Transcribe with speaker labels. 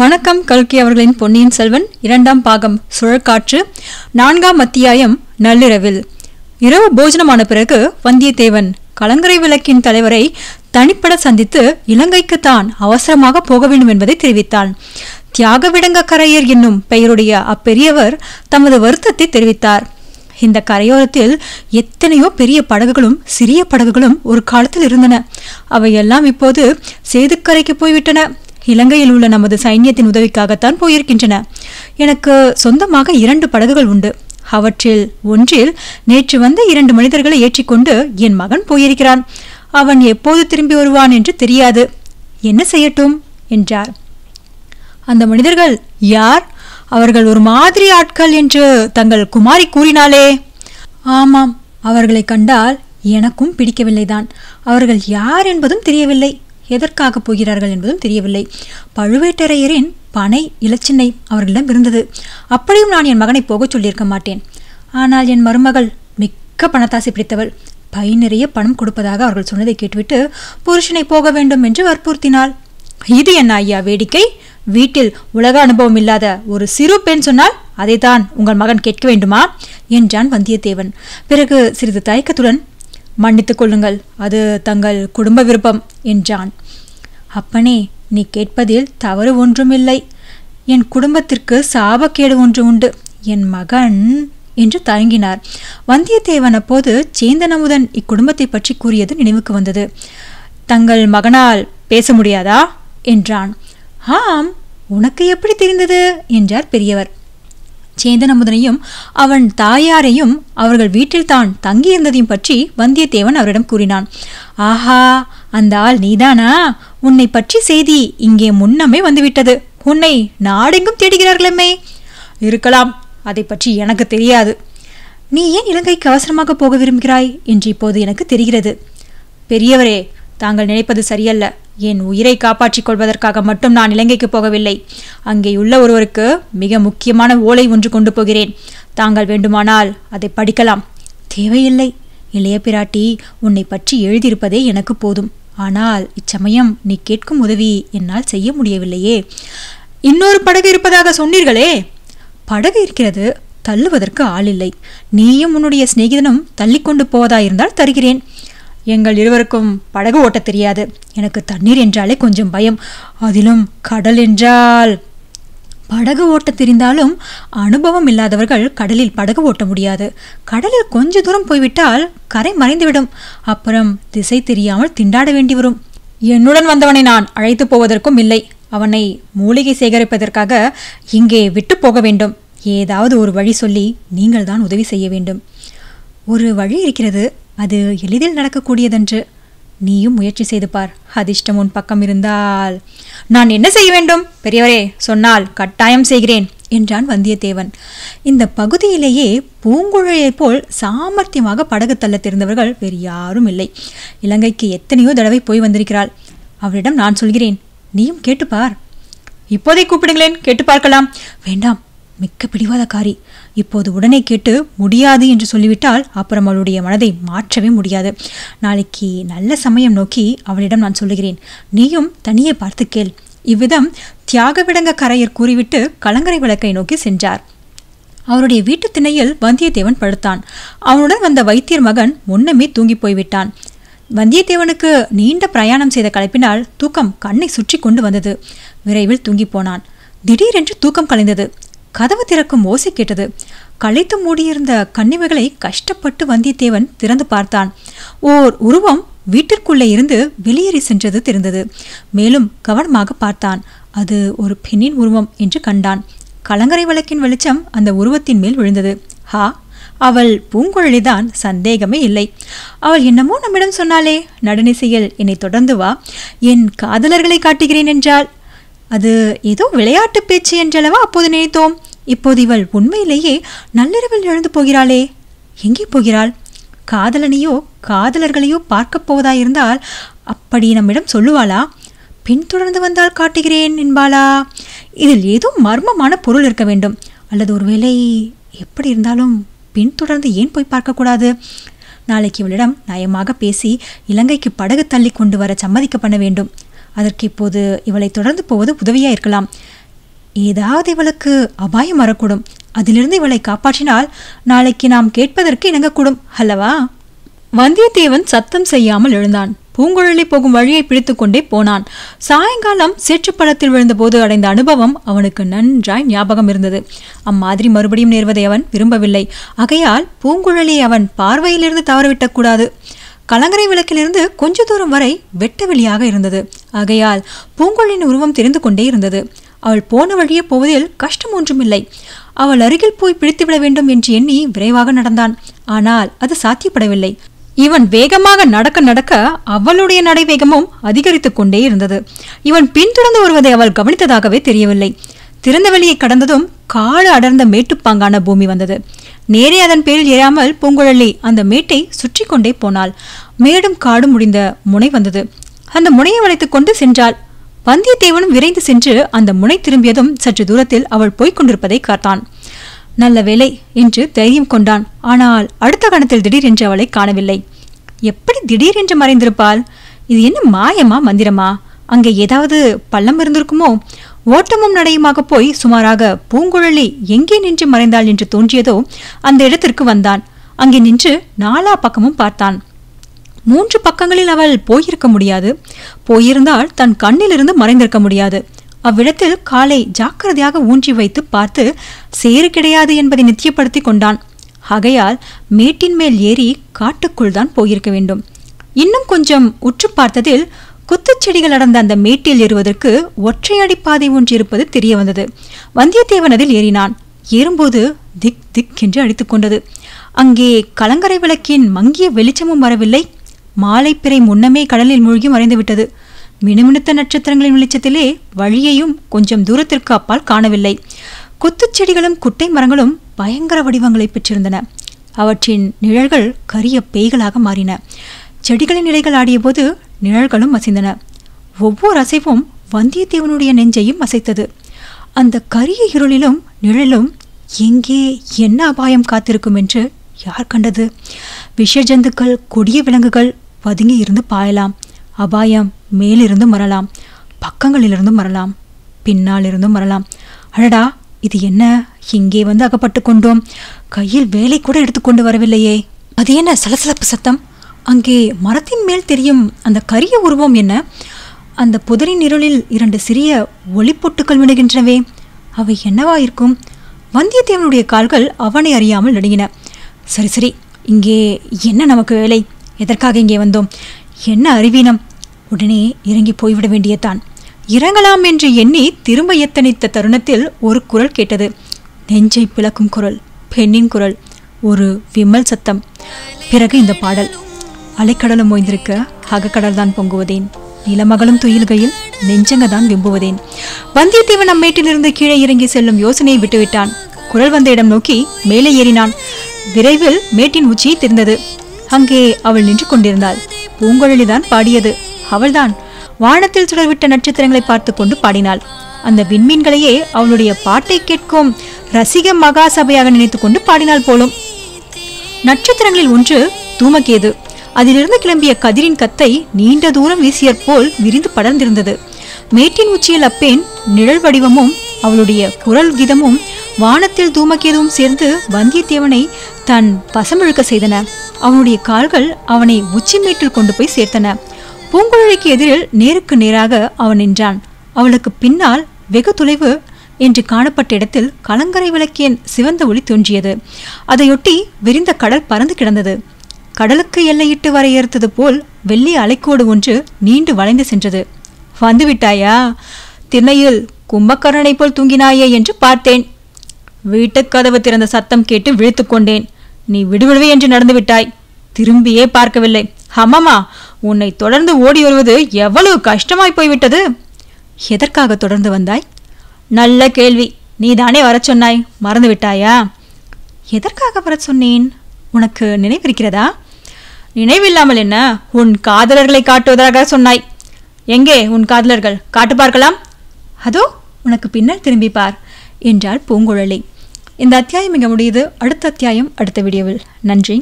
Speaker 1: வணக்கம் கல்கி அவர்களின் பொன்னியின் செல்வன் இரண்டாம் பாகம் சுழற்காற்று நான்காம் அத்தியாயம் நள்ளிரவில் இரவு போஜனமான பிறகு வந்தியத்தேவன் கலங்கரை விளக்கின் தலைவரை தனிப்பட சந்தித்து இலங்கைக்கு தான் அவசரமாக போக வேண்டும் என்பதை தெரிவித்தான் தியாக விடங்க கரையர் என்னும் பெயருடைய அப்பெரியவர் தமது வருத்தத்தை தெரிவித்தார் இந்த கரையோரத்தில் எத்தனையோ பெரிய படகுகளும் சிறிய படகுகளும் ஒரு காலத்தில் இருந்தன அவையெல்லாம் இப்போது சேதுக்கரைக்கு போய்விட்டன இலங்கையில் உள்ள நமது சைன்யத்தின் உதவிக்காகத்தான் போயிருக்கின்றன எனக்கு சொந்தமாக இரண்டு படகுகள் உண்டு அவற்றில் ஒன்றில் நேற்று வந்த இரண்டு மனிதர்களை ஏற்றிக்கொண்டு என் மகன் போயிருக்கிறான் அவன் எப்போது திரும்பி வருவான் என்று தெரியாது என்ன செய்யட்டும் என்றார் அந்த மனிதர்கள் யார் அவர்கள் ஒரு மாதிரி ஆட்கள் என்று தங்கள் குமாரி கூறினாலே ஆமாம் அவர்களை கண்டால் எனக்கும் பிடிக்கவில்லைதான் அவர்கள் யார் என்பதும் தெரியவில்லை எதற்காக போகிறார்கள் என்பதும் தெரியவில்லை பழுவேட்டரையரின் பனை இலச்சினை அவர்களிடம் இருந்தது அப்படியும் நான் என் மகனை போகச் சொல்லியிருக்க மாட்டேன் ஆனால் என் மருமகள் மிக்க பணத்தாசை பிடித்தவள் பை நிறைய பணம் கொடுப்பதாக அவர்கள் சொன்னதை கேட்டுவிட்டு புருஷனை போக வேண்டும் என்று வற்புறுத்தினாள் இது என்ன ஐயா வேடிக்கை வீட்டில் உலக அனுபவம் இல்லாத ஒரு சிறு பெண் சொன்னால் அதைத்தான் உங்கள் மகன் கேட்க வேண்டுமா என்றான் வந்தியத்தேவன் பிறகு சிறிது தயக்கத்துடன் மன்னித்து கொள்ளுங்கள் அது தங்கள் குடும்ப விருப்பம் என்றான் அப்பனே நீ கேட்பதில் தவறு ஒன்றுமில்லை என் குடும்பத்திற்கு சாபக்கேடு ஒன்று உண்டு என் மகன் என்று தயங்கினார் வந்தியத்தேவன் அப்போது சேந்தனமுதன் இக்குடும்பத்தை பற்றி கூறியது நினைவுக்கு வந்தது தங்கள் மகனால் பேச முடியாதா என்றான் ஆம் உனக்கு எப்படி தெரிந்தது என்றார் பெரியவர் சேந்தனமுதனையும் அவன் தாயாரையும் அவர்கள் வீட்டில் தான் தங்கியிருந்ததையும் பற்றி வந்தியத்தேவன் அவரிடம் கூறினான் ஆஹா அந்த ஆள் நீதானா உன்னை பற்றி செய்தி இங்கே முன்னமே வந்துவிட்டது உன்னை நாடெங்கும் தேடுகிறார்களே இருக்கலாம் அதை பற்றி எனக்கு தெரியாது நீ ஏன் இலங்கைக்கு அவசரமாக போக விரும்புகிறாய் என்று இப்போது எனக்கு தெரிகிறது பெரியவரே தாங்கள் நினைப்பது சரியல்ல என் உயிரை காப்பாற்றிக் கொள்வதற்காக மட்டும் நான் இலங்கைக்கு போகவில்லை அங்கே உள்ள ஒருவருக்கு மிக முக்கியமான ஓலை ஒன்று கொண்டு போகிறேன் தாங்கள் வேண்டுமானால் அதை படிக்கலாம் தேவையில்லை இளைய பிராட்டி உன்னை பற்றி எழுதியிருப்பதே எனக்கு போதும் ஆனால் இச்சமயம் நீ கேட்கும் உதவி என்னால் செய்ய முடியவில்லையே இன்னொரு படகு இருப்பதாக சொன்னீர்களே படகு இருக்கிறது தள்ளுவதற்கு ஆள் இல்லை நீயும் உன்னுடைய சிநேகிதனும் தள்ளிக்கொண்டு போவதாயிருந்தால் தருகிறேன் எங்கள் இருவருக்கும் படகு ஓட்ட தெரியாது எனக்கு தண்ணீர் என்றாலே கொஞ்சம் பயம் அதிலும் கடல் என்றால் படகு ஓட்ட தெரிந்தாலும் அனுபவம் இல்லாதவர்கள் கடலில் படகு ஓட்ட முடியாது கடலில் கொஞ்ச தூரம் போய்விட்டால் கரை மறைந்துவிடும் அப்புறம் திசை தெரியாமல் திண்டாட வேண்டி வரும் என்னுடன் வந்தவனை நான் அழைத்து போவதற்கும் இல்லை அவனை மூலிகை சேகரிப்பதற்காக இங்கே விட்டு போக வேண்டும் ஏதாவது ஒரு வழி சொல்லி நீங்கள் தான் உதவி செய்ய வேண்டும் ஒரு வழி இருக்கிறது அது எளிதில் நடக்கக்கூடியதன்று நீயும் முயற்சி செய்து பார் அதிர்ஷ்டம் உன் பக்கம் இருந்தால் நான் என்ன செய்ய வேண்டும் பெரியவரே சொன்னால் கட்டாயம் செய்கிறேன் என்றான் வந்தியத்தேவன் இந்த பகுதியிலேயே பூங்குழலியைப் போல் சாமர்த்தியமாக படகு தள்ள தெரிந்தவர்கள் வேறு யாரும் இல்லை இலங்கைக்கு எத்தனையோ தடவை போய் வந்திருக்கிறாள் அவரிடம் நான் சொல்கிறேன் நீயும் கேட்டுப்பார் இப்போதை கூப்பிடுங்களேன் கேட்டு பார்க்கலாம் வேண்டாம் மிக்க பிடிவாத காரி இப்போது உடனே கேட்டு முடியாது என்று சொல்லிவிட்டால் அப்புறம் அவளுடைய மனதை மாற்றவே முடியாது நாளைக்கு நல்ல சமயம் நோக்கி அவளிடம் நான் சொல்லுகிறேன் நீயும் தனியே பார்த்து கேள் இவ்விதம் விடங்க கரையர் கூறிவிட்டு கலங்கரை விளக்கை நோக்கி சென்றார் அவருடைய வீட்டு திணையில் வந்தியத்தேவன் படுத்தான் அவனுடன் வந்த வைத்தியர் மகன் முன்னமே தூங்கி போய்விட்டான் வந்தியத்தேவனுக்கு நீண்ட பிரயாணம் செய்த களைப்பினால் தூக்கம் கண்ணை சுற்றி கொண்டு வந்தது விரைவில் தூங்கி போனான் திடீரென்று தூக்கம் கலைந்தது கதவு திறக்கும் ஓசை கேட்டது களைத்து மூடியிருந்த கண்ணிமைகளை கஷ்டப்பட்டு வந்தியத்தேவன் திறந்து பார்த்தான் ஓர் உருவம் வீட்டிற்குள்ளே இருந்து வெளியேறி சென்றது தெரிந்தது மேலும் கவனமாக பார்த்தான் அது ஒரு பெண்ணின் உருவம் என்று கண்டான் கலங்கரை விளக்கின் வெளிச்சம் அந்த உருவத்தின் மேல் விழுந்தது ஹா அவள் பூங்குழலிதான் சந்தேகமே இல்லை அவள் என்னமோ நம்மிடம் சொன்னாலே நடுநிசையில் என்னை தொடர்ந்து வா என் காதலர்களை காட்டுகிறேன் என்றால் அது ஏதோ விளையாட்டு பேச்சு என்றளவா அப்போது நினைத்தோம் இப்போது இவள் உண்மையிலேயே நள்ளிரவில் எழுந்து போகிறாளே எங்கே போகிறாள் காதலனையோ காதலர்களையோ பார்க்கப் போவதாயிருந்தால் அப்படி நம்மிடம் சொல்லுவாளா பின்தொடர்ந்து வந்தால் காட்டுகிறேன் என்பாளா இதில் ஏதோ மர்மமான பொருள் இருக்க வேண்டும் அல்லது ஒருவேளை எப்படி இருந்தாலும் பின்தொடர்ந்து ஏன் போய் பார்க்கக்கூடாது நாளைக்கு இவளிடம் நயமாக பேசி இலங்கைக்கு படகு தள்ளி கொண்டு வர சம்மதிக்க பண்ண வேண்டும் அதற்கு இப்போது இவளை தொடர்ந்து போவது உதவியாக இருக்கலாம் ஏதாவது இவளுக்கு அபாயம் வரக்கூடும் அதிலிருந்து இவளை காப்பாற்றினால் நாளைக்கு நாம் கேட்பதற்கு இணங்கக்கூடும் அல்லவா வந்தியத்தேவன் சத்தம் செய்யாமல் எழுந்தான் பூங்குழலி போகும் வழியை பிடித்துக்கொண்டே போனான் சாயங்காலம் சேற்றுப்பழத்தில் விழுந்தபோது அடைந்த அனுபவம் அவனுக்கு நன்றாய் ஞாபகம் இருந்தது அம்மாதிரி மறுபடியும் நேர்வதை அவன் விரும்பவில்லை ஆகையால் பூங்குழலியை அவன் பார்வையிலிருந்து தவறவிட்டக் கூடாது கலங்கரை விளக்கிலிருந்து கொஞ்ச தூரம் வரை வெட்ட வெளியாக இருந்தது ஆகையால் பூங்குழலின் உருவம் தெரிந்து கொண்டே இருந்தது அவள் போன வழியே போவதில் கஷ்டம் ஒன்றுமில்லை அவள் அருகில் போய் பிடித்துவிட வேண்டும் என்று எண்ணி விரைவாக நடந்தான் ஆனால் அது சாத்தியப்படவில்லை இவன் வேகமாக நடக்க நடக்க அவளுடைய நடைவேகமும் அதிகரித்துக் கொண்டே இருந்தது இவன் பின்தொடர்ந்து வருவதை அவள் கவனித்ததாகவே தெரியவில்லை திறந்த வெளியை கடந்ததும் காடு அடர்ந்த மேட்டுப்பாங்கான பூமி வந்தது நேரே அதன் பேரில் ஏறாமல் பூங்குழலி அந்த மேட்டை சுற்றி கொண்டே போனாள் மேடும் காடும் முடிந்த முனை வந்தது அந்த முனையை வளைத்துக் கொண்டு சென்றாள் வந்தியத்தேவனும் விரைந்து சென்று அந்த முனை திரும்பியதும் சற்று தூரத்தில் அவள் போய்க் கொண்டிருப்பதை காத்தான் நல்ல வேலை என்று தைரியம் கொண்டான் ஆனால் அடுத்த கணத்தில் திடீரென்று அவளை காணவில்லை எப்படி திடீரென்று மறைந்திருப்பாள் இது என்ன மாயமா மந்திரமா அங்கே ஏதாவது பள்ளம் இருந்திருக்குமோ ஓட்டமும் நடையுமாக போய் சுமாராக பூங்குழலி எங்கே நின்று மறைந்தாள் என்று தோன்றியதோ அந்த இடத்திற்கு வந்தான் அங்கே நின்று நாலா பக்கமும் பார்த்தான் மூன்று பக்கங்களில் அவள் போயிருக்க முடியாது போயிருந்தால் தன் கண்ணிலிருந்து மறைந்திருக்க முடியாது அவ்விடத்தில் காலை ஜாக்கிரதையாக ஊன்றி வைத்து பார்த்து சேறு கிடையாது என்பதை நித்தியப்படுத்தி கொண்டான் ஆகையால் மேட்டின் மேல் ஏறி காட்டுக்குள் தான் போயிருக்க வேண்டும் இன்னும் கொஞ்சம் உற்று பார்த்ததில் குத்துச்செடிகள் அடர்ந்த அந்த மேட்டில் ஏறுவதற்கு ஒற்றையடி பாதை ஒன்று இருப்பது தெரிய வந்தது வந்தியத்தேவன் அதில் ஏறினான் ஏறும்போது திக் திக் என்று அடித்துக்கொண்டது அங்கே கலங்கரை விளக்கின் மங்கிய வெளிச்சமும் வரவில்லை மாலைப்பிறை முன்னமே கடலில் மூழ்கி மறைந்துவிட்டது மினுமினுத்த நட்சத்திரங்களின் வெளிச்சத்திலே வழியையும் கொஞ்சம் தூரத்திற்கு அப்பால் காணவில்லை குத்துச்செடிகளும் குட்டை மரங்களும் பயங்கர வடிவங்களை பெற்றிருந்தன அவற்றின் நிழல்கள் கரிய பேய்களாக மாறின செடிகளின் இலைகள் ஆடியபோது நிழல்களும் அசைந்தன ஒவ்வொரு அசைவும் வந்தியத்தேவனுடைய நெஞ்சையும் அசைத்தது அந்த கரிய இருளிலும் நிழலும் எங்கே என்ன அபாயம் காத்திருக்கும் என்று யார் கண்டது விஷஜந்துக்கள் கொடிய விலங்குகள் பதுங்கி இருந்து பாயலாம் அபாயம் மேலிருந்து மறலாம் பக்கங்களிலிருந்து மறலாம் இருந்தும் மறலாம் அடடா இது என்ன இங்கே வந்து அகப்பட்டு கொண்டோம் கையில் வேலை கூட எடுத்துக்கொண்டு வரவில்லையே அது என்ன சலசலப்பு சத்தம் அங்கே மரத்தின் மேல் தெரியும் அந்த கரிய உருவம் என்ன அந்த புதரின் நிரலில் இரண்டு சிறிய ஒளிப்பொட்டுக்கள் விடுகின்றனவே அவை என்னவா இருக்கும் வந்தியத்தேவனுடைய கால்கள் அவனை அறியாமல் நடுங்கின சரி சரி இங்கே என்ன நமக்கு வேலை எதற்காக இங்கே வந்தோம் என்ன அறிவீனம் உடனே இறங்கி போய்விட வேண்டியதான் இறங்கலாம் என்று எண்ணி திரும்ப எத்தனித்த தருணத்தில் ஒரு குரல் கேட்டது நெஞ்சை பிளக்கும் குரல் பெண்ணின் குரல் ஒரு விம்மல் சத்தம் பிறகு இந்த பாடல் அலைக்கடலும் ஓய்ந்திருக்க அகக்கடல் தான் பொங்குவதேன் நிலமகளும் துயில்கையில் நெஞ்சங்க தான் விம்புவதேன் வந்தியத்தேவன் அம்மேட்டிலிருந்து கீழே இறங்கி செல்லும் யோசனையை விட்டுவிட்டான் குரல் வந்த இடம் நோக்கி மேலே ஏறினான் விரைவில் மேட்டின் உச்சியை தெரிந்தது அங்கே அவள் நின்று கொண்டிருந்தாள் பூங்குழலிதான் பாடியது அவள்தான் வானத்தில் சுடர்விட்ட நட்சத்திரங்களை பார்த்து கொண்டு பாடினாள் அந்த விண்மீன்களையே அவளுடைய பாட்டை கேட்கும் ரசிக மகா சபையாக நினைத்து கொண்டு பாடினாள் போலும் நட்சத்திரங்களில் ஒன்று தூமகேது அதிலிருந்து கிளம்பிய கதிரின் கத்தை நீண்ட தூரம் வீசியற் போல் விரிந்து படர்ந்திருந்தது மேட்டின் உச்சியில் அப்பேன் நிழல் வடிவமும் அவளுடைய குரல் கீதமும் வானத்தில் தூமகேதுவும் சேர்ந்து வந்தியத்தேவனை தன் பசமிழுக்க செய்தன அவனுடைய கால்கள் அவனை உச்சிமேட்டில் கொண்டு போய் சேர்த்தன பூங்குழலிக்கு எதிரில் நேருக்கு நேராக அவன் நின்றான் அவளுக்கு பின்னால் வெகு தொலைவு என்று காணப்பட்ட இடத்தில் கலங்கரை விளக்கியின் சிவந்த ஒளி தோன்றியது அதையொட்டி விரிந்த கடல் பறந்து கிடந்தது கடலுக்கு எல்லையிட்டு வரையறுத்தது போல் வெள்ளி அலைக்கோடு ஒன்று நீண்டு வளைந்து சென்றது வந்துவிட்டாயா திண்ணையில் கும்பக்கரனை போல் தூங்கினாயே என்று பார்த்தேன் வீட்டுக்கதவு திறந்த சத்தம் கேட்டு விழுத்துக்கொண்டேன் நீ விடுவிடுவே என்று நடந்துவிட்டாய் திரும்பியே பார்க்கவில்லை ஹமமா உன்னை தொடர்ந்து ஓடி வருவது எவ்வளவு கஷ்டமாய் போய்விட்டது எதற்காக தொடர்ந்து வந்தாய் நல்ல கேள்வி நீ தானே வர சொன்னாய் மறந்து விட்டாயா எதற்காக வர சொன்னேன் உனக்கு நினைவிருக்கிறதா நினைவில்லாமல் என்ன உன் காதலர்களை காட்டுவதாக சொன்னாய் எங்கே உன் காதலர்கள் காட்டு பார்க்கலாம் அதோ உனக்கு பின்னால் திரும்பி பார் என்றாள் பூங்குழலி இந்த அத்தியாயம் இங்கே முடியுது அடுத்த அத்தியாயம் அடுத்த வீடியோவில் நன்றி